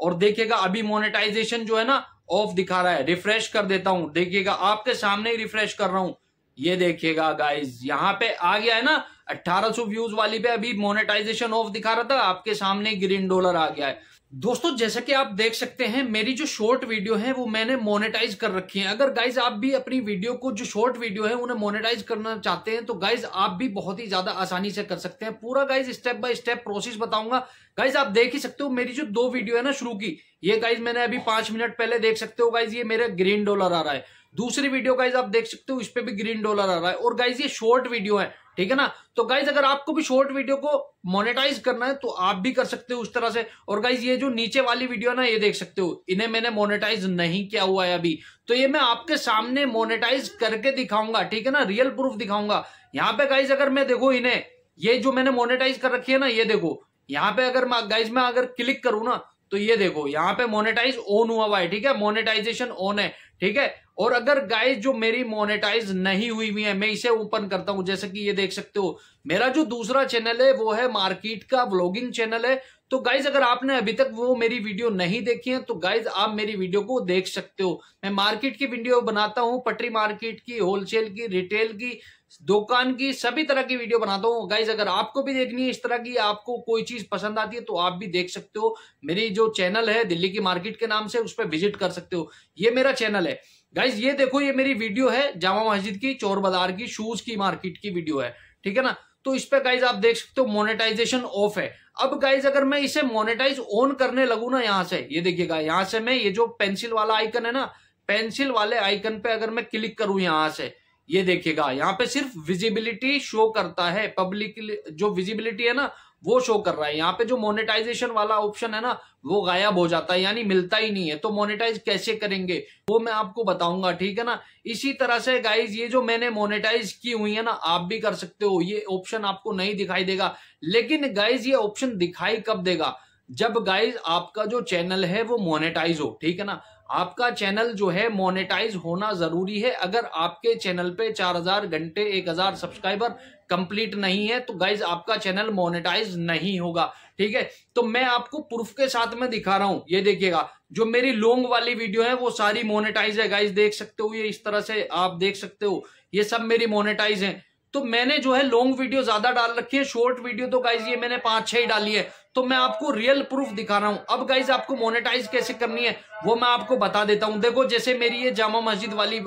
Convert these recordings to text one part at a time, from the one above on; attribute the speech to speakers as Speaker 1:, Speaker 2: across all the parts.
Speaker 1: और देखिएगा अभी मोनेटाइजेशन जो है ना ऑफ दिखा रहा है रिफ्रेश कर देता हूं देखिएगा आपके सामने ही रिफ्रेश कर रहा हूं ये देखिएगा गाइज यहाँ पे आ गया है ना 1800 व्यूज वाली पे अभी मोनेटाइजेशन ऑफ दिखा रहा था आपके सामने ग्रीन डॉलर आ गया है दोस्तों जैसा कि आप देख सकते हैं मेरी जो शॉर्ट वीडियो है वो मैंने मोनेटाइज कर रखी है अगर गाइज आप भी अपनी वीडियो को जो शॉर्ट वीडियो है उन्हें मोनेटाइज करना चाहते हैं तो गाइज आप भी बहुत ही ज्यादा आसानी से कर सकते हैं पूरा guys step by step process बताऊंगा गाइज आप देख ही सकते हो मेरी जो दो वीडियो है ना शुरू की ये गाइज मैंने अभी पांच मिनट पहले देख सकते हो गाइज ये मेरा ग्रीन डॉलर आ रहा है दूसरी वीडियो गाइज आप देख सकते हो इस पर भी ग्रीन डॉलर आ रहा है और गाइज ये शॉर्ट वीडियो है ठीक है ना तो गाइज अगर आपको भी शॉर्ट वीडियो को मोनेटाइज करना है तो आप भी कर सकते हो उस तरह से और गाइज ये जो नीचे वाली वीडियो ना ये देख सकते हो इन्हें मैंने मोनेटाइज नहीं किया हुआ है अभी तो ये मैं आपके सामने मोनेटाइज करके दिखाऊंगा ठीक है ना रियल प्रूफ दिखाऊंगा यहाँ पे गाइज अगर मैं देखो इन्हें ये जो मैंने मोनेटाइज कर रखी है ना ये देखो यहाँ पे अगर गाइज मैं अगर क्लिक करूँ ना तो ये देखो यहाँ पे मोनेटाइज ऑन हुआ हुआ है ठीक है मोनेटाइजेशन ऑन है ठीक है और अगर गाइस जो मेरी मोनेटाइज नहीं हुई हुई है मैं इसे ओपन करता हूं जैसे कि ये देख सकते हो मेरा जो दूसरा चैनल है वो है मार्केट का व्लॉगिंग चैनल है तो गाइज अगर आपने अभी तक वो मेरी वीडियो नहीं देखी है तो गाइज आप मेरी वीडियो को देख सकते हो मैं मार्केट की वीडियो बनाता हूँ पटरी मार्केट की होलसेल की रिटेल की दुकान की सभी तरह की वीडियो बनाता हूँ गाइज अगर आपको भी देखनी है इस तरह की आपको कोई चीज पसंद आती है तो आप भी देख सकते हो मेरी जो चैनल है दिल्ली की मार्केट के नाम से उस पर विजिट कर सकते हो ये मेरा चैनल है गाइज ये देखो ये मेरी वीडियो है जामा मस्जिद की चोर बाजार की शूज की मार्केट की वीडियो है ठीक है ना तो इस पे गाइज आप देख सकते हो मोनेटाइजेशन ऑफ है अब गाइज अगर मैं इसे मोनेटाइज ऑन करने लगू ना यहां से ये देखिएगा यहां से मैं ये जो पेंसिल वाला आइकन है ना पेंसिल वाले आइकन पे अगर मैं क्लिक करूं यहां से ये देखिएगा यहाँ पे सिर्फ विजिबिलिटी शो करता है पब्लिक जो विजिबिलिटी है ना वो शो कर रहा है यहाँ पे जो मोनेटाइजेशन वाला ऑप्शन है ना वो गायब हो जाता है यानी मिलता ही नहीं है तो मोनेटाइज कैसे करेंगे वो मैं आपको बताऊंगा ठीक है ना इसी तरह से गाइज ये जो मैंने मोनेटाइज की हुई है ना आप भी कर सकते हो ये ऑप्शन आपको नहीं दिखाई देगा लेकिन गाइज ये ऑप्शन दिखाई कब देगा जब गाइज आपका जो चैनल है वो मोनेटाइज हो ठीक है ना आपका चैनल जो है मोनेटाइज होना जरूरी है अगर आपके चैनल पे 4000 घंटे 1000 सब्सक्राइबर कंप्लीट नहीं है तो गाइज आपका चैनल मोनेटाइज नहीं होगा ठीक है तो मैं आपको प्रूफ के साथ में दिखा रहा हूं ये देखिएगा जो मेरी लॉन्ग वाली वीडियो है वो सारी मोनेटाइज है गाइज देख सकते हो ये इस तरह से आप देख सकते हो ये सब मेरी मोनेटाइज है तो मैंने जो है लॉन्ग वीडियो ज्यादा डाल रखी है शॉर्ट वीडियो तो गाइज ये मैंने पांच छह ही डाली है तो मैं आपको रियल प्रूफ दिखा रहा हूं अब गाइज आपको मोनेटाइज कैसे करनी है वो मैं आपको बता देता हूं देखो जैसे मेरी ये जामा मस्जिद वाली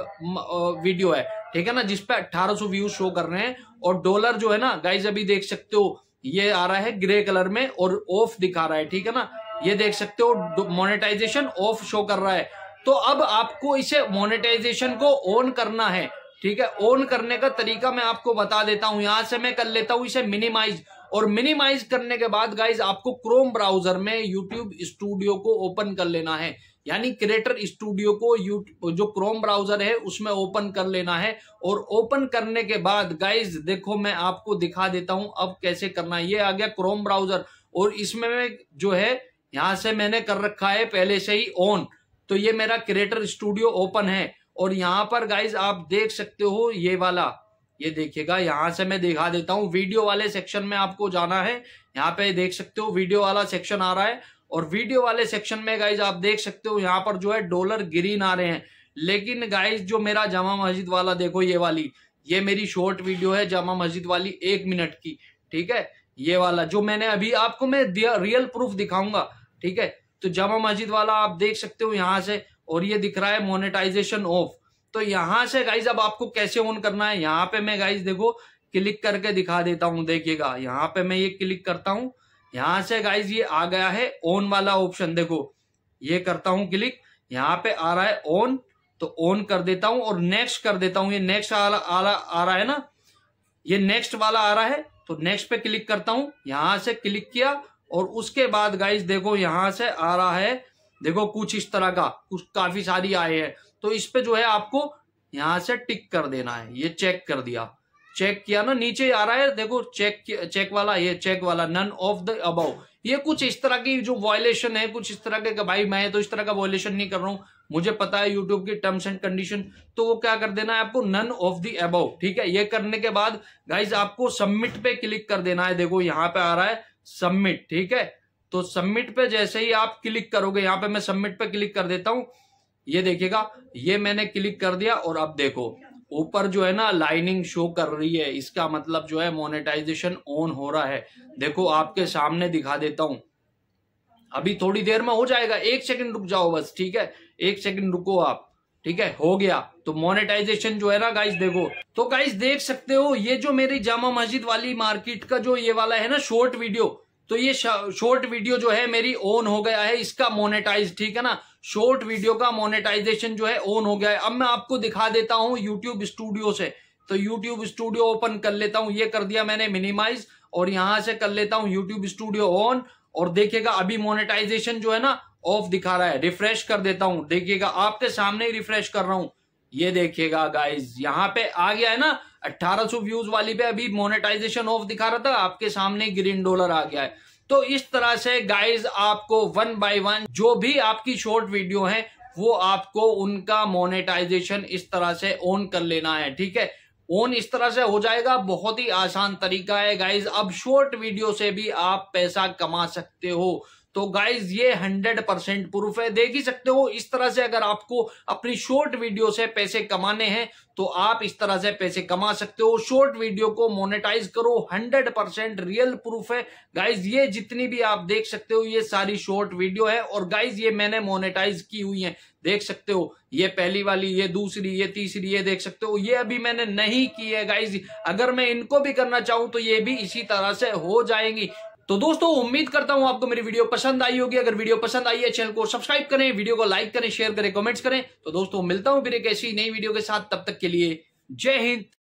Speaker 1: वीडियो है ठीक है ना जिसपे अट्ठारह सो व्यूज शो कर रहे हैं और डॉलर जो है ना गाइज अभी देख सकते हो ये आ रहा है ग्रे कलर में और ऑफ दिखा रहा है ठीक है ना ये देख सकते हो मोनेटाइजेशन ऑफ शो कर रहा है तो अब आपको इसे मोनेटाइजेशन को ऑन करना है ठीक है ऑन करने का तरीका मैं आपको बता देता हूं यहां से मैं कर लेता हूं इसे मिनिमाइज और मिनिमाइज करने के बाद गाइज आपको क्रोम ब्राउजर में यूट्यूब स्टूडियो को ओपन कर लेना है यानी क्रिएटर स्टूडियो को जो क्रोम ब्राउजर है उसमें ओपन कर लेना है और ओपन करने के बाद गाइज देखो मैं आपको दिखा देता हूं अब कैसे करना है ये आ गया क्रोम ब्राउजर और इसमें जो है यहां से मैंने कर रखा है पहले से ही ऑन तो ये मेरा क्रिएटर स्टूडियो ओपन है और यहां पर गाइज आप देख सकते हो ये वाला ये देखिएगा यहां से मैं दिखा देता हूँ वीडियो वाले सेक्शन में आपको जाना है यहाँ पे देख सकते हो वीडियो वाला सेक्शन आ रहा है और वीडियो वाले सेक्शन में गाइज आप देख सकते हो यहाँ पर जो है डॉलर ग्रीन आ रहे हैं लेकिन गाइज जो मेरा जामा मस्जिद वाला देखो ये वाली ये मेरी शॉर्ट वीडियो है जामा मस्जिद वाली एक मिनट की ठीक है ये वाला जो मैंने अभी आपको मैं दिया रियल प्रूफ दिखाऊंगा ठीक है तो जामा मस्जिद वाला आप देख सकते हो यहाँ से और ये दिख रहा है मोनेटाइजेशन ऑफ तो यहां से गाइज अब आपको कैसे ऑन करना है यहां पे मैं गाइज देखो क्लिक करके दिखा देता हूं देखिएगा यहाँ पे मैं ये क्लिक करता हूं यहां से गाइज ये आ गया है ऑन वाला ऑप्शन देखो ये करता हूं क्लिक यहाँ पे आ रहा है ऑन तो ऑन कर देता हूं और नेक्स्ट कर देता हूं ये नेक्स्ट आ, आ, आ रहा है ना ये नेक्स्ट वाला आ रहा है तो नेक्स्ट पे क्लिक करता हूं यहां से क्लिक किया और उसके बाद गाइज देखो यहां से आ रहा है देखो कुछ इस तरह का कुछ काफी सारी आए हैं तो इस पे जो है आपको यहां से टिक कर देना है ये चेक कर दिया चेक किया ना नीचे आ रहा है देखो चेक चेक वाला ये चेक वाला नन ऑफ द अब ये कुछ इस तरह की जो वॉयलेशन है कुछ इस तरह के भाई मैं तो इस तरह का वॉयलेशन नहीं कर रहा हूं मुझे पता है यूट्यूब की टर्म्स एंड कंडीशन तो वो क्या कर देना है आपको नन ऑफ दी अब ठीक है ये करने के बाद गाइज आपको सबमिट पे क्लिक कर देना है देखो यहाँ पे आ रहा है सबमिट ठीक है तो सबमिट पे जैसे ही आप क्लिक करोगे यहाँ पे मैं सबमिट पे क्लिक कर देता हूं ये देखिएगा ये मैंने क्लिक कर दिया और अब देखो ऊपर जो है ना लाइनिंग शो कर रही है इसका मतलब जो है मोनेटाइजेशन ऑन हो रहा है देखो आपके सामने दिखा देता हूं अभी थोड़ी देर में हो जाएगा एक सेकंड रुक जाओ बस ठीक है एक सेकंड रुको आप ठीक है हो गया तो मोनेटाइजेशन जो है ना गाइस देखो तो गाइस देख सकते हो ये जो मेरी जामा मस्जिद वाली मार्केट का जो ये वाला है ना शॉर्ट वीडियो तो ये शॉर्ट वीडियो जो है मेरी ऑन हो गया है इसका मोनेटाइज ठीक है ना शॉर्ट वीडियो का मोनेटाइजेशन जो है ऑन हो गया है अब मैं आपको दिखा देता हूं यूट्यूब स्टूडियो से तो यूट्यूब स्टूडियो ओपन कर लेता हूं ये कर दिया मैंने मिनिमाइज और यहां से कर लेता हूं यूट्यूब स्टूडियो ऑन और देखिएगा अभी मोनेटाइजेशन जो है ना ऑफ दिखा रहा है रिफ्रेश कर देता हूं देखिएगा आपके सामने ही रिफ्रेश कर रहा हूं ये देखिएगा गाइज यहाँ पे आ गया है ना 1800 व्यूज वाली पे अभी मोनेटाइजेशन ऑफ दिखा रहा था आपके सामने ग्रीन डॉलर आ गया है तो इस तरह से गाइज आपको वन बाय वन जो भी आपकी शॉर्ट वीडियो है वो आपको उनका मोनेटाइजेशन इस तरह से ऑन कर लेना है ठीक है ऑन इस तरह से हो जाएगा बहुत ही आसान तरीका है गाइज अब शॉर्ट वीडियो से भी आप पैसा कमा सकते हो तो गाइज ये हंड्रेड परसेंट प्रूफ है देख ही सकते हो इस तरह से अगर आपको अपनी शॉर्ट वीडियो से पैसे कमाने हैं तो आप इस तरह से पैसे कमा सकते हो शॉर्ट वीडियो को मोनेटाइज करो हंड्रेड परसेंट रियल प्रूफ है गाइज ये जितनी भी आप देख सकते हो ये सारी शॉर्ट वीडियो है और गाइज ये मैंने मोनेटाइज की हुई है देख सकते हो ये पहली वाली ये दूसरी ये तीसरी ये देख सकते हो ये अभी मैंने नहीं की है गाइज अगर मैं इनको भी करना चाहूं तो ये भी इसी तरह से हो जाएंगी तो दोस्तों उम्मीद करता हूं आपको मेरी वीडियो पसंद आई होगी अगर वीडियो पसंद आई है चैनल को सब्सक्राइब करें वीडियो को लाइक करें शेयर करें कमेंट्स करें तो दोस्तों मिलता हूं फिर एक ऐसी नई वीडियो के साथ तब तक के लिए जय हिंद